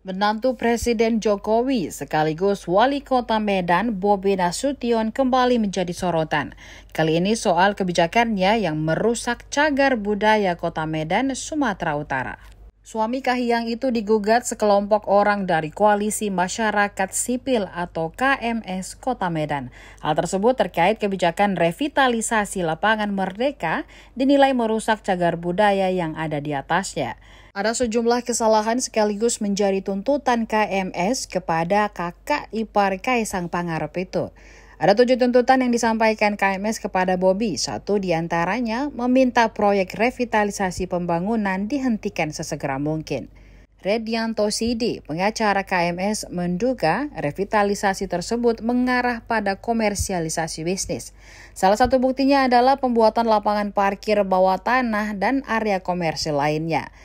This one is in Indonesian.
Menantu Presiden Jokowi sekaligus Wali Kota Medan Bobi Nasution kembali menjadi sorotan. Kali ini soal kebijakannya yang merusak cagar budaya Kota Medan, Sumatera Utara. Suami Kahiyang itu digugat sekelompok orang dari Koalisi Masyarakat Sipil atau KMS Kota Medan. Hal tersebut terkait kebijakan revitalisasi lapangan Merdeka dinilai merusak cagar budaya yang ada di atasnya. Ada sejumlah kesalahan sekaligus menjadi tuntutan KMS kepada kakak ipar Kaisang Pangarep itu. Ada tujuh tuntutan yang disampaikan KMS kepada Bobby. Satu diantaranya meminta proyek revitalisasi pembangunan dihentikan sesegera mungkin. Redianto Sidi, pengacara KMS, menduga revitalisasi tersebut mengarah pada komersialisasi bisnis. Salah satu buktinya adalah pembuatan lapangan parkir bawah tanah dan area komersial lainnya.